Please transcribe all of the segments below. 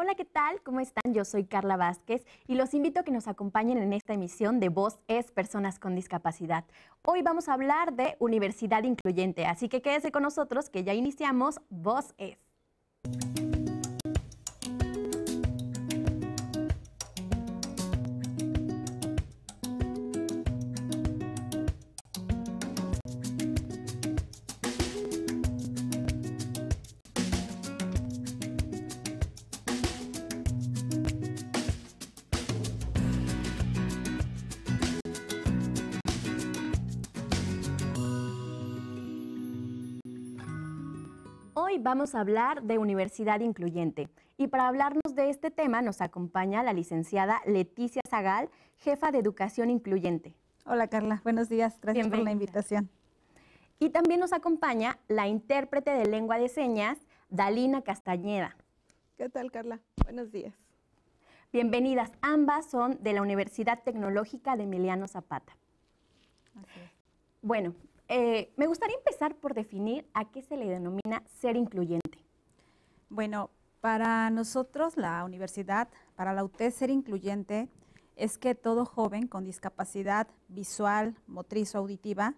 Hola, ¿qué tal? ¿Cómo están? Yo soy Carla Vázquez y los invito a que nos acompañen en esta emisión de Voz es Personas con Discapacidad. Hoy vamos a hablar de universidad incluyente, así que quédese con nosotros que ya iniciamos Voz es. vamos a hablar de universidad incluyente. Y para hablarnos de este tema nos acompaña la licenciada Leticia Zagal, jefa de educación incluyente. Hola Carla, buenos días, gracias por la invitación. Y también nos acompaña la intérprete de lengua de señas, Dalina Castañeda. ¿Qué tal Carla? Buenos días. Bienvenidas, ambas son de la Universidad Tecnológica de Emiliano Zapata. Bueno, eh, me gustaría empezar por definir a qué se le denomina ser incluyente. Bueno, para nosotros la universidad, para la UT ser incluyente es que todo joven con discapacidad visual, motriz o auditiva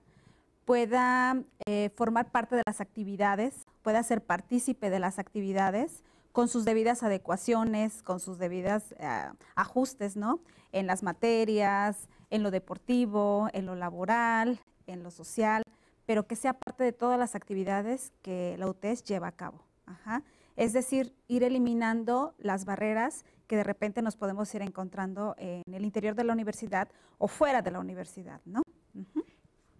pueda eh, formar parte de las actividades, pueda ser partícipe de las actividades con sus debidas adecuaciones, con sus debidas ah, ajustes, ¿no? En las materias, en lo deportivo, en lo laboral, en lo social, pero que sea parte de todas las actividades que la UTES lleva a cabo. Es decir, ir eliminando las barreras que de repente nos podemos ir encontrando en el interior de la universidad o fuera de la universidad, ¿no?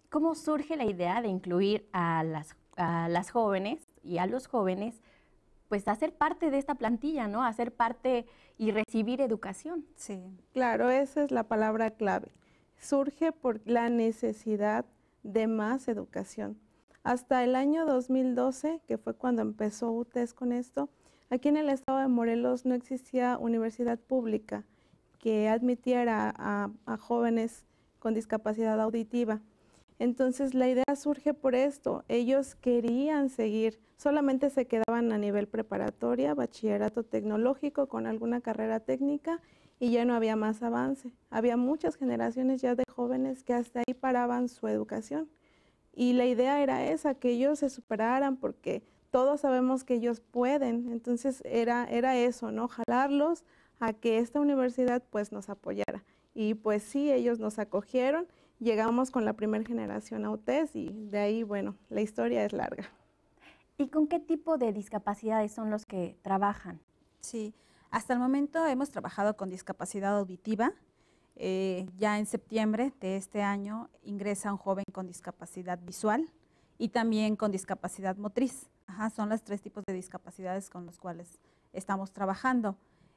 ¿Cómo surge la idea de incluir a las, a las jóvenes y a los jóvenes pues hacer parte de esta plantilla, ¿no? Hacer parte y recibir educación. Sí, claro, esa es la palabra clave. Surge por la necesidad de más educación. Hasta el año 2012, que fue cuando empezó UTES con esto, aquí en el estado de Morelos no existía universidad pública que admitiera a, a jóvenes con discapacidad auditiva. Entonces la idea surge por esto. Ellos querían seguir, solamente se quedaban a nivel preparatoria, bachillerato tecnológico con alguna carrera técnica y ya no había más avance. Había muchas generaciones ya de jóvenes que hasta ahí paraban su educación. Y la idea era esa, que ellos se superaran porque todos sabemos que ellos pueden. Entonces era, era eso, ¿no? Jalarlos a que esta universidad pues nos apoyara. Y pues sí, ellos nos acogieron llegamos con la primera generación a e y de ahí, bueno, la historia es larga. ¿Y con qué tipo de discapacidades son los que trabajan? Sí, hasta el momento hemos trabajado con discapacidad auditiva. Eh, ya en septiembre de este año ingresa un joven con discapacidad visual y también con discapacidad motriz. Ajá, son los tres tipos de discapacidades con los cuales estamos trabajando.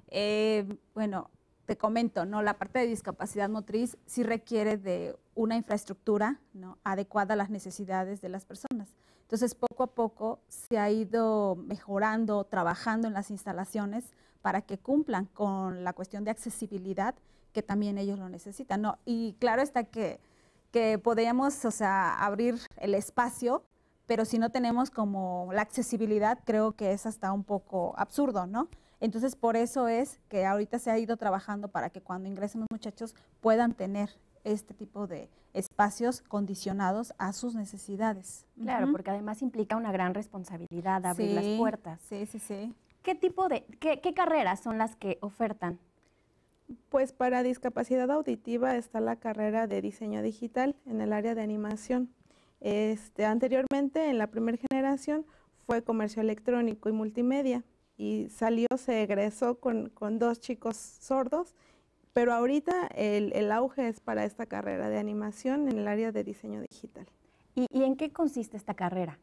Eh, bueno, te comento, ¿no? La parte de discapacidad motriz sí requiere de una infraestructura ¿no? adecuada a las necesidades de las personas. Entonces, poco a poco se ha ido mejorando, trabajando en las instalaciones para que cumplan con la cuestión de accesibilidad que también ellos lo necesitan. Y claro está que, que podemos abrir el espacio, pero si no tenemos como la accesibilidad, creo que es hasta un poco absurdo, ¿no? Entonces, por eso es que ahorita se ha ido trabajando para que cuando ingresen los muchachos puedan tener este tipo de espacios condicionados a sus necesidades. Claro, porque además implica una gran responsabilidad abrir las puertas. Sí, sí, sí. ¿Qué tipo de, qué, carreras son las que ofertan? Pues para discapacidad auditiva está la carrera de diseño digital en el área de animación. Este, anteriormente, en la primera generación, fue comercio electrónico y multimedia y salió, se egresó con, dos chicos sordos, pero ahorita el, auge es para esta carrera de animación en el área de diseño digital. ¿Y, en qué consiste esta carrera?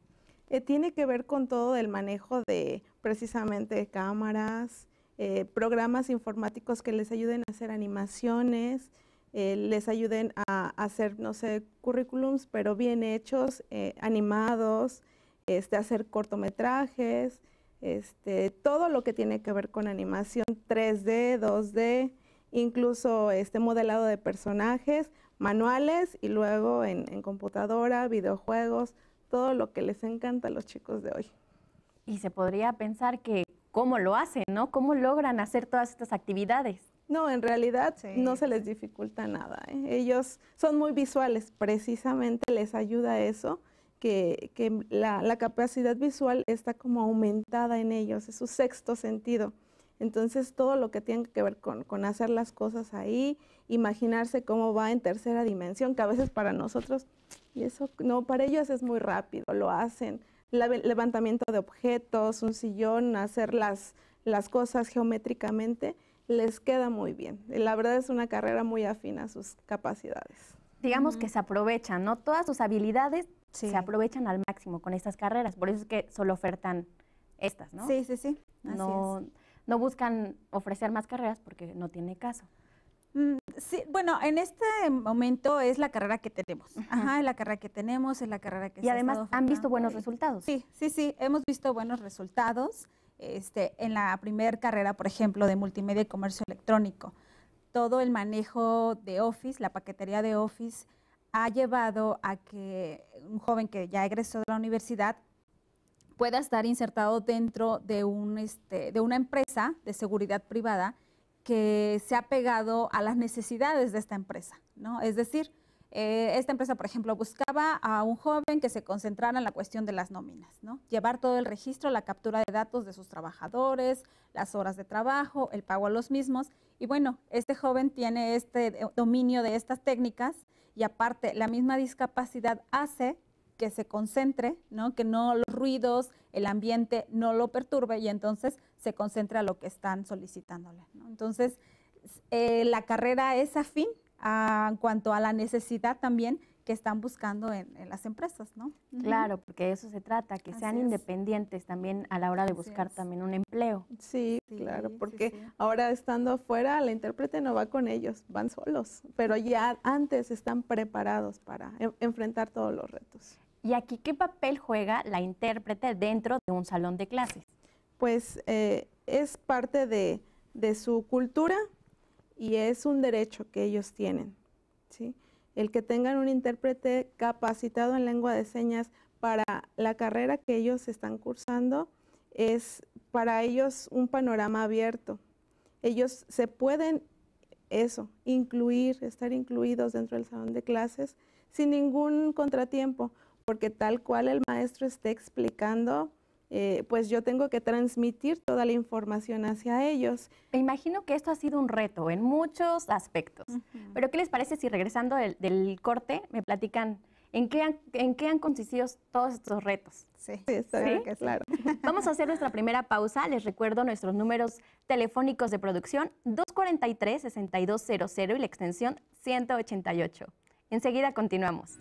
Eh, tiene que ver con todo el manejo de precisamente cámaras, eh, programas informáticos que les ayuden a hacer animaciones, eh, les ayuden a, a hacer, no sé, currículums, pero bien hechos, animados, este, hacer cortometrajes, este, todo lo que tiene que ver con animación 3D, 2D, incluso este modelado de personajes, manuales y luego en, computadora, videojuegos, todo lo que les encanta a los chicos de hoy. Y se podría pensar que cómo lo hacen, ¿no? ¿Cómo logran hacer todas estas actividades? No, en realidad no se les dificulta nada. ¿eh? Ellos son muy visuales, precisamente les ayuda eso que, la, capacidad visual está como aumentada en ellos, es su sexto sentido. Entonces todo lo que tiene que ver con, con hacer las cosas ahí, imaginarse cómo va en tercera dimensión, que a veces para nosotros, y eso no, para ellos es muy rápido, lo hacen, levantamiento de objetos, un sillón, hacer las, las cosas geométricamente, les queda muy bien. La verdad es una carrera muy afina a sus capacidades. Digamos que se aprovechan, ¿no? Todas sus habilidades se aprovechan al máximo con estas carreras. Por eso es que solo ofertan estas, ¿no? Sí, sí, sí. no, no buscan ofrecer más carreras porque no tiene caso. Mm, sí, bueno, en este momento es la carrera que tenemos. Ajá, es la carrera que tenemos, es la carrera que y además han visto buenos resultados. Sí, sí, sí, hemos visto buenos resultados. Este, en la primera carrera, por ejemplo, de multimedia y comercio electrónico, todo el manejo de Office, la paquetería de Office, ha llevado a que un joven que ya egresó de la universidad pueda estar insertado dentro de, este, de una empresa de seguridad privada que se ha pegado a las necesidades de esta empresa, Es decir, eh, esta empresa, por ejemplo, buscaba a un joven que se concentrara en la cuestión de las nóminas, Llevar todo el registro, la captura de datos de sus trabajadores, las horas de trabajo, el pago a los mismos. Y bueno, este joven tiene este dominio de estas técnicas y aparte la misma discapacidad hace que se concentre, ¿no? que no los ruidos, el ambiente no lo perturbe y entonces se concentra lo que están solicitándole. Entonces, eh, la carrera es afín en cuanto a la necesidad también que están buscando en, las empresas, ¿no? Claro, porque de eso se trata, que sean independientes también a la hora de buscar también un empleo. Sí, claro, porque ahora estando afuera, la intérprete no va con ellos, van solos, pero ya antes están preparados para enfrentar todos los retos. ¿Y aquí qué papel juega la intérprete dentro de un salón de clases? Pues eh, es parte de, de, su cultura y es un derecho que ellos tienen, ¿sí? el que tengan un intérprete capacitado en lengua de señas para la carrera que ellos están cursando es para ellos un panorama abierto. Ellos se pueden eso, incluir, estar incluidos dentro del salón de clases sin ningún contratiempo, porque tal cual el maestro esté explicando eh, pues yo tengo que transmitir toda la información hacia ellos. Me imagino que esto ha sido un reto en muchos aspectos, pero ¿qué les parece si regresando del, corte me platican ¿En qué, han, ¿En qué han consistido todos estos retos? Sí, claro. Vamos a hacer nuestra primera pausa. Les recuerdo nuestros números telefónicos de producción 243-6200 y la extensión 188. Enseguida continuamos.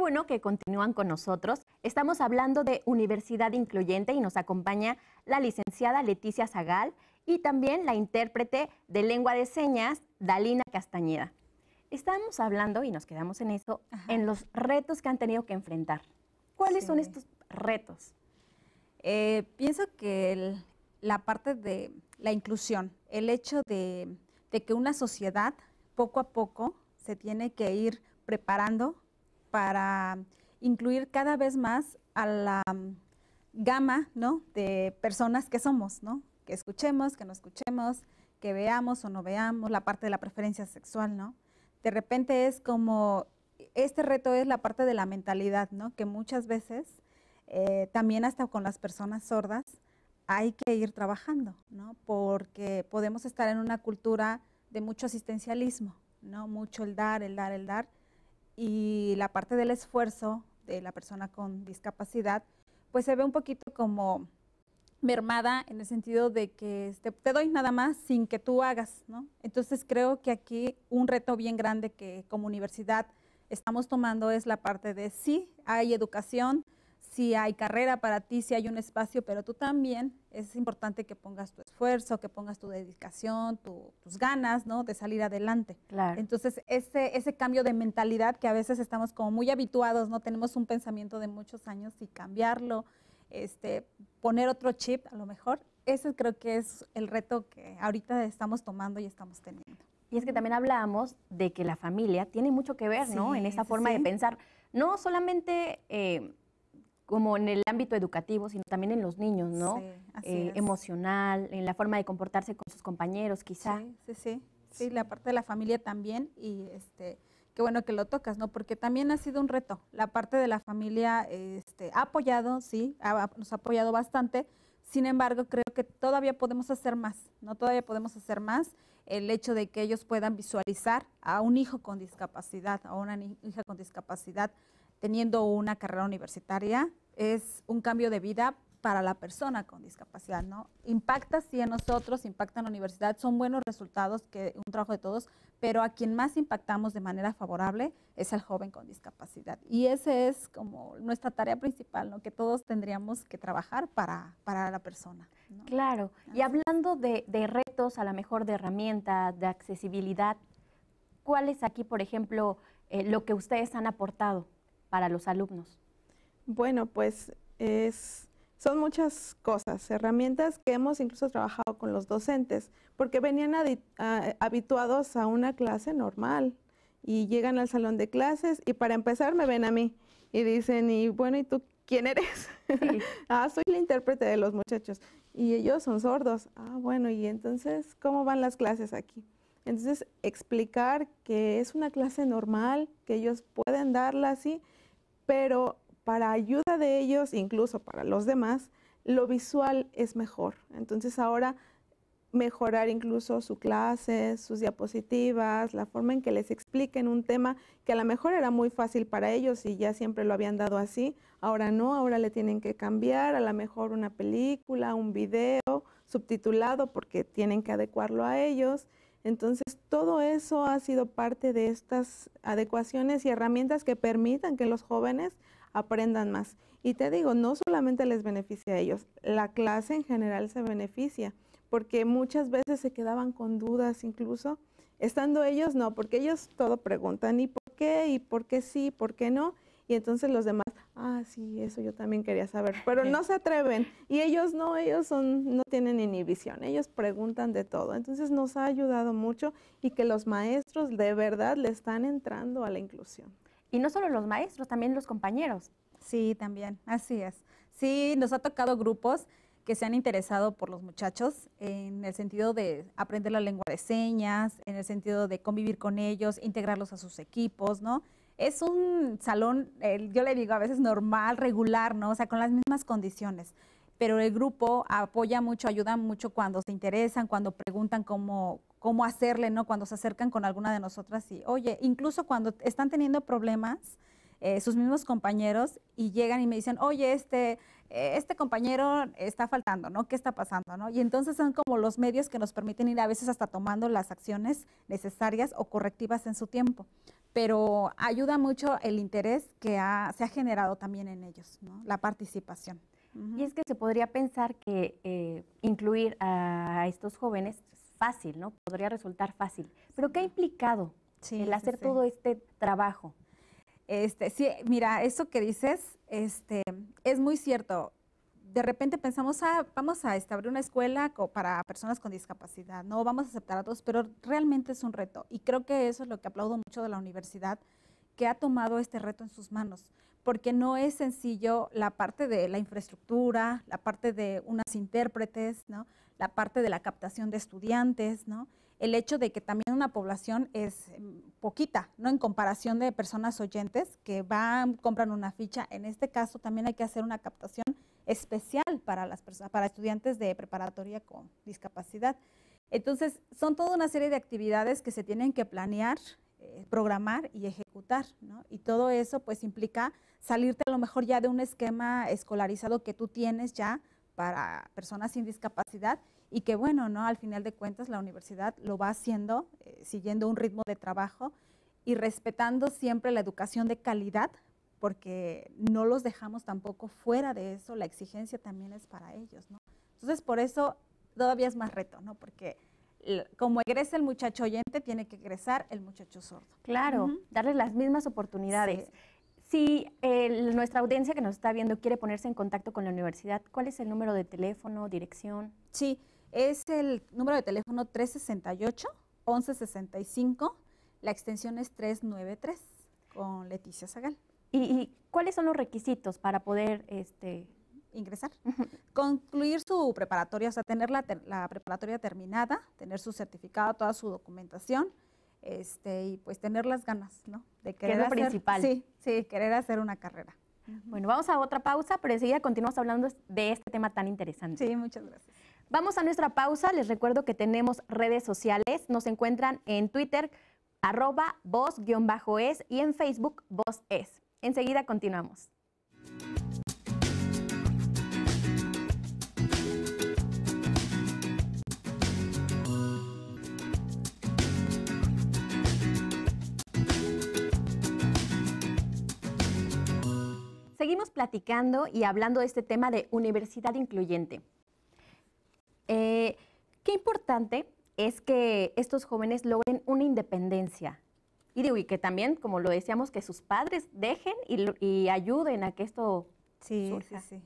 bueno que continúan con nosotros. Estamos hablando de Universidad Incluyente y nos acompaña la licenciada Leticia Zagal y también la intérprete de lengua de señas, Dalina Castañeda. Estamos hablando, y nos quedamos en eso, en los retos que han tenido que enfrentar. ¿Cuáles son estos retos? Eh, pienso que la parte de la inclusión, el hecho de, de que una sociedad poco a poco se tiene que ir preparando para incluir cada vez más a la mm, gama ¿no? de personas que somos, ¿no? que escuchemos, que no escuchemos, que veamos o no veamos, la parte de la preferencia sexual, ¿no? De repente es como, este reto es la parte de la mentalidad, ¿no? Que muchas veces, eh, también hasta con las personas sordas, hay que ir trabajando, ¿no? Porque podemos estar en una cultura de mucho asistencialismo, ¿no? Mucho el dar, el dar, el dar, y la parte del esfuerzo de la persona con discapacidad, pues se ve un poquito como mermada en el sentido de que te, doy nada más sin que tú hagas, Entonces creo que aquí un reto bien grande que como universidad estamos tomando es la parte de sí, hay educación, si hay carrera para ti, si hay un espacio, pero tú también es importante que pongas tu esfuerzo, que pongas tu dedicación, tus ganas, ¿no? De salir adelante. Claro. Entonces, ese, ese cambio de mentalidad que a veces estamos como muy habituados, ¿no? Tenemos un pensamiento de muchos años y cambiarlo, este, poner otro chip a lo mejor, ese creo que es el reto que ahorita estamos tomando y estamos teniendo. Y es que también hablamos de que la familia tiene mucho que ver, ¿no? en esa forma de pensar. No solamente... Eh, como en el ámbito educativo, sino también en los niños, ¿no? Eh, emocional, en la forma de comportarse con sus compañeros, quizá. Sí, sí, sí, la parte de la familia también y este qué bueno que lo tocas, ¿no? Porque también ha sido un reto. La parte de la familia este, ha apoyado, sí, nos ha apoyado bastante. Sin embargo, creo que todavía podemos hacer más, ¿no? Todavía podemos hacer más. El hecho de que ellos puedan visualizar a un hijo con discapacidad, a una hija con discapacidad, teniendo una carrera universitaria, es un cambio de vida para la persona con discapacidad, ¿no? Impacta sí en nosotros, impacta en la universidad, son buenos resultados que un trabajo de todos, pero a quien más impactamos de manera favorable es al joven con discapacidad. Y esa es como nuestra tarea principal, ¿no? Que todos tendríamos que trabajar para, la persona. Claro, y hablando de, retos, a lo mejor de herramientas, de accesibilidad, ¿cuál es aquí, por ejemplo, eh, lo que ustedes han aportado? para los alumnos? Bueno, pues es, son muchas cosas, herramientas que hemos incluso trabajado con los docentes, porque venían habituados a una clase normal y llegan al salón de clases y para empezar me ven a mí y dicen, y bueno, ¿y tú quién eres? ah, soy la intérprete de los muchachos. Y ellos son sordos. Ah, bueno, y entonces, ¿cómo van las clases aquí? Entonces, explicar que es una clase normal, que ellos pueden darla así, pero para ayuda de ellos, incluso para los demás, lo visual es mejor. Entonces, ahora mejorar incluso su clase, sus diapositivas, la forma en que les expliquen un tema que a lo mejor era muy fácil para ellos y ya siempre lo habían dado así, ahora no, ahora le tienen que cambiar a lo mejor una película, un video subtitulado porque tienen que adecuarlo a ellos. Entonces, todo eso ha sido parte de estas adecuaciones y herramientas que permitan que los jóvenes aprendan más. Y te digo, no solamente les beneficia a ellos, la clase en general se beneficia, porque muchas veces se quedaban con dudas incluso, estando ellos no, porque ellos todo preguntan, ¿y por qué? ¿Y por qué sí? ¿Por qué no? Y entonces los demás ah, sí, eso yo también quería saber, pero no se atreven. Y ellos no, ellos son, no tienen inhibición, ellos preguntan de todo. Entonces nos ha ayudado mucho y que los maestros de verdad le están entrando a la inclusión. Y no solo los maestros, también los compañeros. Sí, también, así es. Sí, nos ha tocado grupos que se han interesado por los muchachos en el sentido de aprender la lengua de señas, en el sentido de convivir con ellos, integrarlos a sus equipos, ¿no? es un salón, yo le digo a veces normal, regular, ¿no? O sea, con las mismas condiciones. Pero el grupo apoya mucho, ayuda mucho cuando se interesan, cuando preguntan cómo, cómo hacerle, ¿no? Cuando se acercan con alguna de nosotras y, oye, incluso cuando están teniendo problemas, eh, sus mismos compañeros y llegan y me dicen, oye, este, eh, este compañero está faltando, ¿no? ¿Qué está pasando, no? Y entonces son como los medios que nos permiten ir a veces hasta tomando las acciones necesarias o correctivas en su tiempo pero ayuda mucho el interés que se ha generado también en ellos, la participación. Y es que se podría pensar que eh, incluir a estos jóvenes es fácil, ¿no? Podría resultar fácil. Pero ¿qué ha implicado el hacer todo este trabajo? Este, sí, mira, eso que dices este, es muy cierto de repente pensamos, ah, vamos a establecer una escuela para personas con discapacidad, no, vamos a aceptar a todos, pero realmente es un reto. Y creo que eso es lo que aplaudo mucho de la universidad, que ha tomado este reto en sus manos, porque no es sencillo la parte de la infraestructura, la parte de unas intérpretes, ¿no? la parte de la captación de estudiantes, ¿no? el hecho de que también una población es mm, poquita, ¿no? En comparación de personas oyentes que van, compran una ficha. En este caso también hay que hacer una captación especial para las personas, para estudiantes de preparatoria con discapacidad. Entonces, son toda una serie de actividades que se tienen que planear, eh, programar y ejecutar, ¿no? Y todo eso pues implica salirte a lo mejor ya de un esquema escolarizado que tú tienes ya para personas sin discapacidad y que bueno, ¿no? Al final de cuentas la universidad lo va haciendo eh, siguiendo un ritmo de trabajo y respetando siempre la educación de calidad porque no los dejamos tampoco fuera de eso, la exigencia también es para ellos, ¿no? Entonces, por eso todavía es más reto, ¿no? Porque como egresa el muchacho oyente, tiene que egresar el muchacho sordo. Claro, darles las mismas oportunidades. Si nuestra audiencia que nos está viendo quiere ponerse en contacto con la universidad, ¿cuál es el número de teléfono, dirección? Sí, es el número de teléfono 368-1165, la extensión es 393, con Leticia Zagal. ¿Y, cuáles son los requisitos para poder este, ingresar. Concluir su preparatoria, o sea, tener la, preparatoria terminada, tener su certificado, toda su documentación, este, y pues tener las ganas, ¿no? De querer que hacer, principal. Sí, sí, querer hacer una carrera. Bueno, vamos a otra pausa, pero enseguida continuamos hablando de este tema tan interesante. Sí, muchas gracias. Vamos a nuestra pausa. Les recuerdo que tenemos redes sociales. Nos encuentran en Twitter, arroba voz-es y en Facebook, voz es. Enseguida continuamos. Seguimos platicando y hablando de este tema de universidad incluyente. Eh, qué importante es que estos jóvenes logren una independencia y digo, y que también, como lo decíamos, que sus padres dejen y, ayuden a que esto sí, surja. Sí, sí.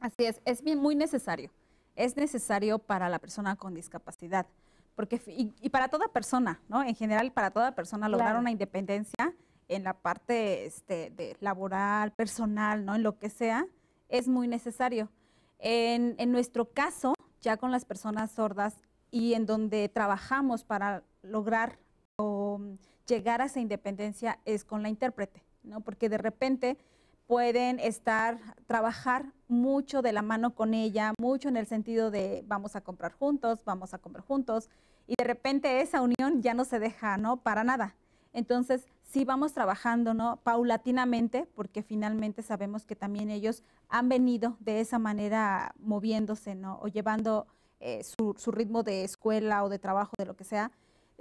Así es, es muy necesario. Es necesario para la persona con discapacidad. Porque, y, para toda persona, ¿no? En general, para toda persona lograr una independencia en la parte este, de laboral, personal, ¿no? En lo que sea, es muy necesario. En, nuestro caso, ya con las personas sordas y en donde trabajamos para lograr llegar a esa independencia es con la intérprete, ¿no? Porque de repente pueden estar, trabajar mucho de la mano con ella, mucho en el sentido de vamos a comprar juntos, vamos a comer juntos, y de repente esa unión ya no se deja, ¿no? Para nada. Entonces, sí vamos trabajando, ¿no? Paulatinamente, porque finalmente sabemos que también ellos han venido de esa manera moviéndose, ¿no? O llevando eh, su ritmo de escuela o de trabajo, de lo que sea,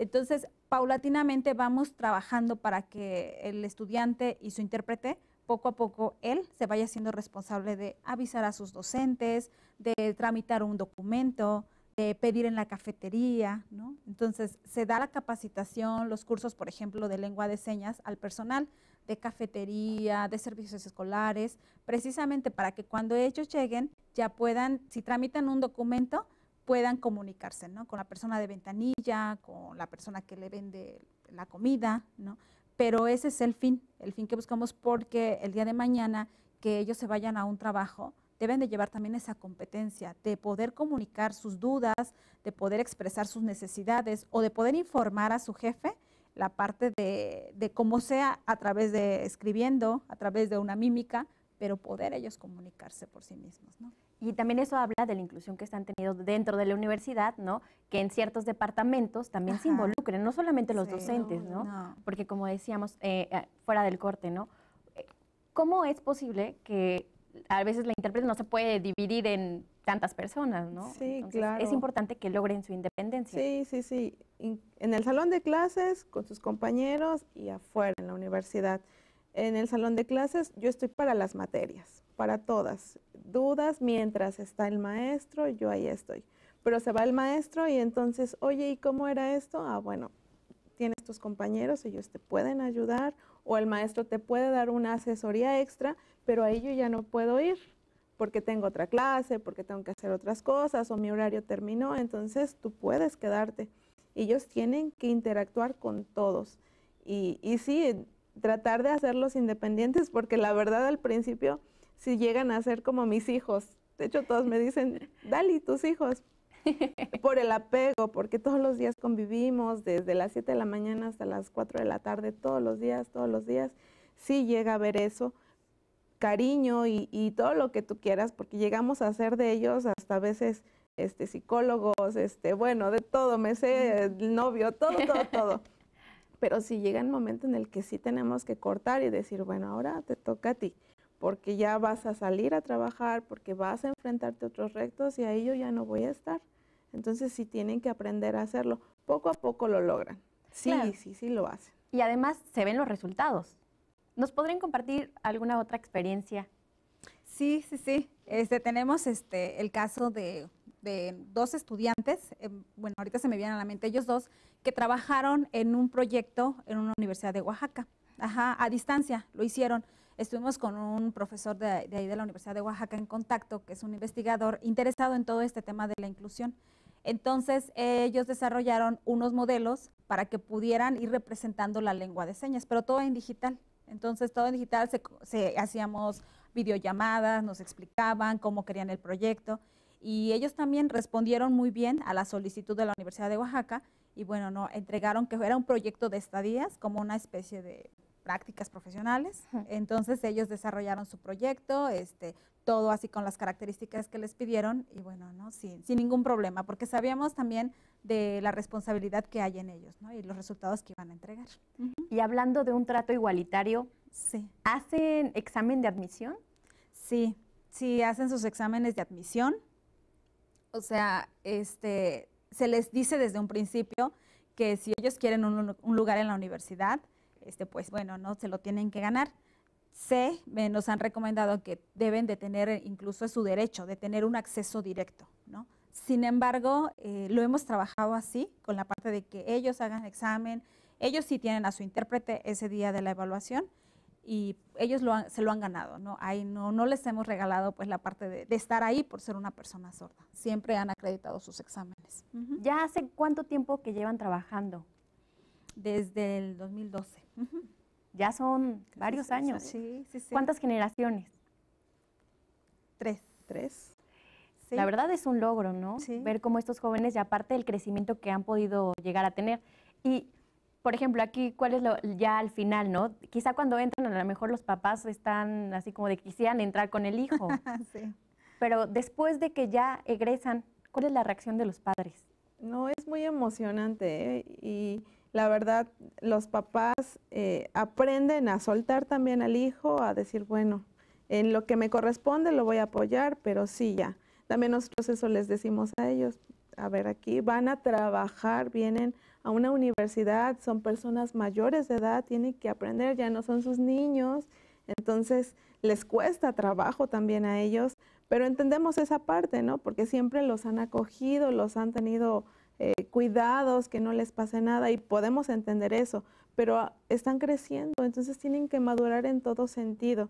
entonces, paulatinamente vamos trabajando para que el estudiante y su intérprete poco a poco él se vaya siendo responsable de avisar a sus docentes, de tramitar un documento, de pedir en la cafetería, ¿no? Entonces, se da la capacitación, los cursos, por ejemplo, de lengua de señas al personal de cafetería, de servicios escolares, precisamente para que cuando ellos lleguen ya puedan, si tramitan un documento, puedan comunicarse, ¿no? Con la persona de ventanilla, con la persona que le vende la comida, ¿no? Pero ese es el fin, el fin que buscamos porque el día de mañana que ellos se vayan a un trabajo, deben de llevar también esa competencia de poder comunicar sus dudas, de poder expresar sus necesidades o de poder informar a su jefe la parte de, de cómo sea a través de escribiendo, a través de una mímica pero poder ellos comunicarse por sí mismos, ¿no? Y también eso habla de la inclusión que están teniendo dentro de la universidad, ¿no? Que en ciertos departamentos también se involucren, no solamente los docentes, ¿no? Porque como decíamos, eh, eh, fuera del corte, ¿no? Eh, ¿Cómo es posible que a veces la intérprete no se puede dividir en tantas personas, ¿no? Sí, Entonces, claro. Es importante que logren su independencia. Sí, sí, sí. en el salón de clases, con sus compañeros y afuera, en la universidad en el salón de clases yo estoy para las materias, para todas. Dudas, mientras está el maestro, yo ahí estoy. Pero se va el maestro y entonces, oye, ¿y cómo era esto? Ah, bueno, tienes tus compañeros, ellos te pueden ayudar o el maestro te puede dar una asesoría extra, pero ahí yo ya no puedo ir porque tengo otra clase, porque tengo que hacer otras cosas o mi horario terminó, entonces tú puedes quedarte. Ellos tienen que interactuar con todos. Y, y sí, tratar de hacerlos independientes, porque la verdad al principio si llegan a ser como mis hijos. De hecho, todos me dicen, Dali, tus hijos, por el apego, porque todos los días convivimos, desde las 7 de la mañana hasta las 4 de la tarde, todos los días, todos los días, sí llega a ver eso, cariño y, todo lo que tú quieras, porque llegamos a ser de ellos hasta a veces este, psicólogos, este, bueno, de todo, me sé, novio, todo, todo, todo. pero si llega el momento en el que sí tenemos que cortar y decir, bueno, ahora te toca a ti, porque ya vas a salir a trabajar, porque vas a enfrentarte a otros retos y ahí yo ya no voy a estar. Entonces sí tienen que aprender a hacerlo. Poco a poco lo logran. Sí, sí, sí lo hacen. Y además se ven los resultados. ¿Nos podrían compartir alguna otra experiencia? Sí, sí, sí. Este, tenemos este, el caso de de dos estudiantes, eh, bueno, ahorita se me vienen a la mente ellos dos, que trabajaron en un proyecto en una universidad de Oaxaca. Ajá, a distancia lo hicieron. Estuvimos con un profesor de, ahí de la Universidad de Oaxaca en contacto, que es un investigador interesado en todo este tema de la inclusión. Entonces, ellos desarrollaron unos modelos para que pudieran ir representando la lengua de señas, pero todo en digital. Entonces, todo en digital, se, hacíamos videollamadas, nos explicaban cómo querían el proyecto. Y ellos también respondieron muy bien a la solicitud de la Universidad de Oaxaca y bueno, no, entregaron que era un proyecto de estadías como una especie de prácticas profesionales. Entonces ellos desarrollaron su proyecto, este, todo así con las características que les pidieron y bueno, ¿no? sin, sin ningún problema, porque sabíamos también de la responsabilidad que hay en ellos y los resultados que iban a entregar. Y hablando de un trato igualitario, sí. ¿hacen examen de admisión? Sí, sí, hacen sus exámenes de admisión o sea, este, se les dice desde un principio que si ellos quieren un, lugar en la universidad, este, pues bueno, no se lo tienen que ganar. Se eh, nos han recomendado que deben de tener incluso su derecho, de tener un acceso directo, ¿no? Sin embargo, eh, lo hemos trabajado así, con la parte de que ellos hagan examen, ellos sí tienen a su intérprete ese día de la evaluación, y ellos se lo han ganado, ¿no? Ahí no, no les hemos regalado pues la parte de, estar ahí por ser una persona sorda. Siempre han acreditado sus exámenes. ¿Ya hace cuánto tiempo que llevan trabajando? Desde el 2012. Ya son varios años. Sí, ¿Cuántas generaciones? Tres. Tres. La verdad es un logro, ¿no? Ver cómo estos jóvenes y aparte del crecimiento que han podido llegar a tener. Y por ejemplo, aquí, ¿cuál es lo, ya al final, no? Quizá cuando entran, a lo mejor los papás están así como de quisieran entrar con el hijo. sí. Pero después de que ya egresan, ¿cuál es la reacción de los padres? No, es muy emocionante ¿eh? y la verdad, los papás eh, aprenden a soltar también al hijo, a decir, bueno, en lo que me corresponde lo voy a apoyar, pero sí ya. También nosotros eso les decimos a ellos, a ver aquí, van a trabajar, vienen a una universidad, son personas mayores de edad, tienen que aprender, ya no son sus niños, entonces les cuesta trabajo también a ellos, pero entendemos esa parte, ¿no? Porque siempre los han acogido, los han tenido eh, cuidados, que no les pase nada y podemos entender eso, pero están creciendo, entonces tienen que madurar en todo sentido.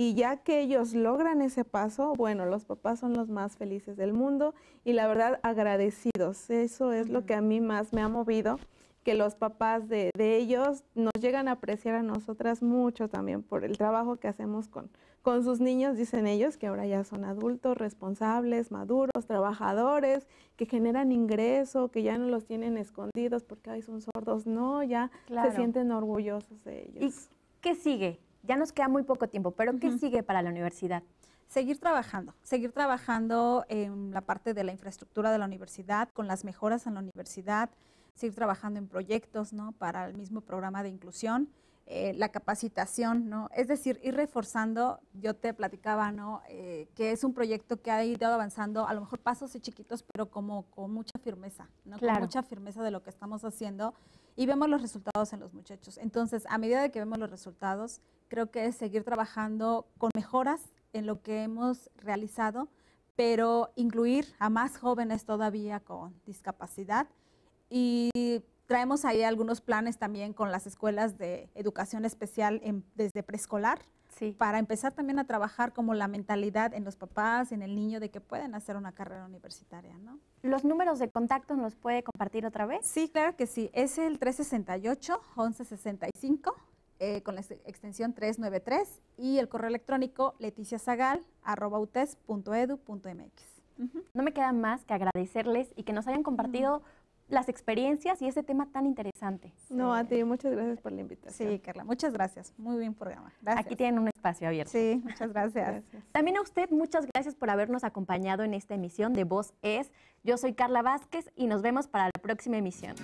Y ya que ellos logran ese paso, bueno, los papás son los más felices del mundo y la verdad agradecidos. Eso es lo que a mí más me ha movido, que los papás de, de ellos nos llegan a apreciar a nosotras mucho también por el trabajo que hacemos con, con sus niños, dicen ellos, que ahora ya son adultos, responsables, maduros, trabajadores, que generan ingreso, que ya no los tienen escondidos porque son sordos. No, ya se sienten orgullosos de ellos. ¿Y qué sigue? ya nos queda muy poco tiempo, pero ¿qué sigue para la universidad? Seguir trabajando, seguir trabajando en la parte de la infraestructura de la universidad, con las mejoras en la universidad, seguir trabajando en proyectos ¿no? para el mismo programa de inclusión. Eh, la capacitación, ¿no? Es decir, ir reforzando, yo te platicaba, ¿no? Eh, que es un proyecto que ha ido avanzando, a lo mejor pasos y chiquitos, pero como con mucha firmeza, ¿no? Con mucha firmeza de lo que estamos haciendo y vemos los resultados en los muchachos. Entonces, a medida de que vemos los resultados, creo que es seguir trabajando con mejoras en lo que hemos realizado, pero incluir a más jóvenes todavía con discapacidad y Traemos ahí algunos planes también con las escuelas de educación especial desde preescolar. Para empezar también a trabajar como la mentalidad en los papás, en el niño, de que pueden hacer una carrera universitaria, ¿no? ¿Los números de contacto nos puede compartir otra vez? Sí, claro que sí. Es el 368-1165 eh, con la extensión 393 y el correo electrónico leticiazagal.utes.edu.mx. No me queda más que agradecerles y que nos hayan compartido las experiencias y ese tema tan interesante. No, a ti muchas gracias por la invitación. Sí, Carla, muchas gracias. Muy bien programa. Aquí tienen un espacio abierto. Sí, muchas gracias. gracias. También a usted muchas gracias por habernos acompañado en esta emisión de Voz Es. Yo soy Carla Vázquez y nos vemos para la próxima emisión.